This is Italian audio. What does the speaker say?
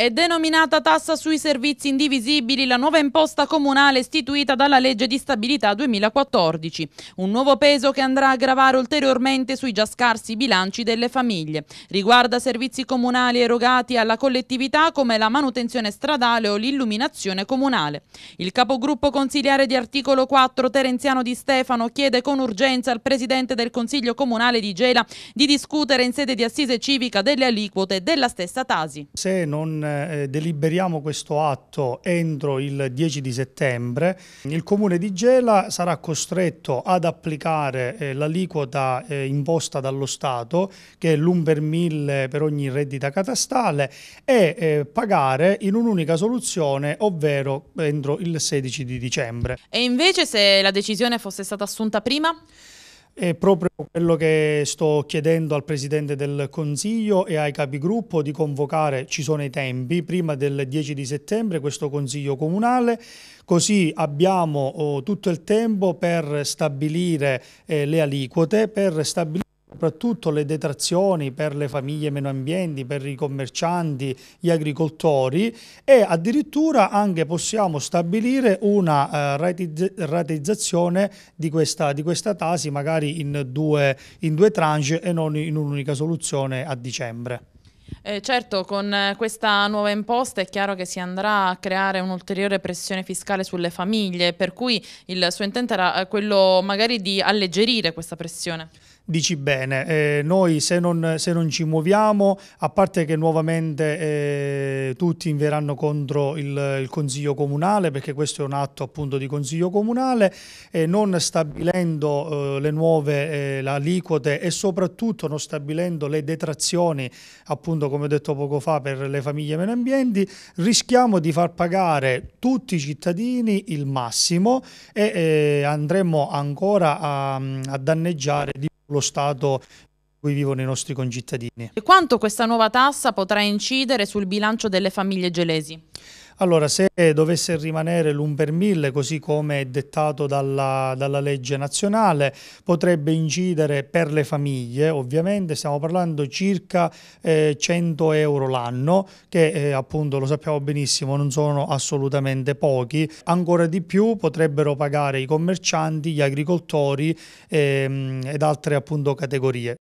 È denominata tassa sui servizi indivisibili la nuova imposta comunale istituita dalla legge di stabilità 2014, un nuovo peso che andrà a gravare ulteriormente sui già scarsi bilanci delle famiglie. Riguarda servizi comunali erogati alla collettività come la manutenzione stradale o l'illuminazione comunale. Il capogruppo consigliare di articolo 4 Terenziano Di Stefano chiede con urgenza al presidente del Consiglio Comunale di Gela di discutere in sede di assise civica delle aliquote della stessa Tasi. Se non eh, deliberiamo questo atto entro il 10 di settembre, il Comune di Gela sarà costretto ad applicare eh, l'aliquota eh, imposta dallo Stato, che è l'1 per 1000 per ogni reddita catastale, e eh, pagare in un'unica soluzione, ovvero entro il 16 di dicembre. E invece se la decisione fosse stata assunta prima? È proprio quello che sto chiedendo al Presidente del Consiglio e ai capigruppo di convocare, ci sono i tempi, prima del 10 di settembre questo Consiglio Comunale, così abbiamo oh, tutto il tempo per stabilire eh, le aliquote, per stabilire soprattutto le detrazioni per le famiglie meno ambienti, per i commercianti, gli agricoltori e addirittura anche possiamo stabilire una eh, ratizzazione di questa, di questa tasi magari in due, in due tranche e non in un'unica soluzione a dicembre. Eh, certo, con eh, questa nuova imposta è chiaro che si andrà a creare un'ulteriore pressione fiscale sulle famiglie, per cui il suo intento era eh, quello magari di alleggerire questa pressione dici bene, eh, noi se non, se non, ci muoviamo, a parte che nuovamente eh, tutti inveranno contro il, il, Consiglio Comunale, perché questo è un atto appunto di Consiglio Comunale, eh, non stabilendo eh, le nuove eh, aliquote e soprattutto non stabilendo le detrazioni, appunto come ho detto poco fa, per le famiglie meno ambienti, rischiamo di far pagare tutti i cittadini il massimo e eh, andremo ancora a, a danneggiare di lo Stato in cui vivono i nostri concittadini. E quanto questa nuova tassa potrà incidere sul bilancio delle famiglie gelesi? Allora, se dovesse rimanere l'1 per 1000, così come è dettato dalla, dalla, legge nazionale, potrebbe incidere per le famiglie, ovviamente stiamo parlando circa eh, 100 euro l'anno, che eh, appunto lo sappiamo benissimo non sono assolutamente pochi, ancora di più potrebbero pagare i commercianti, gli agricoltori ehm, ed altre appunto categorie.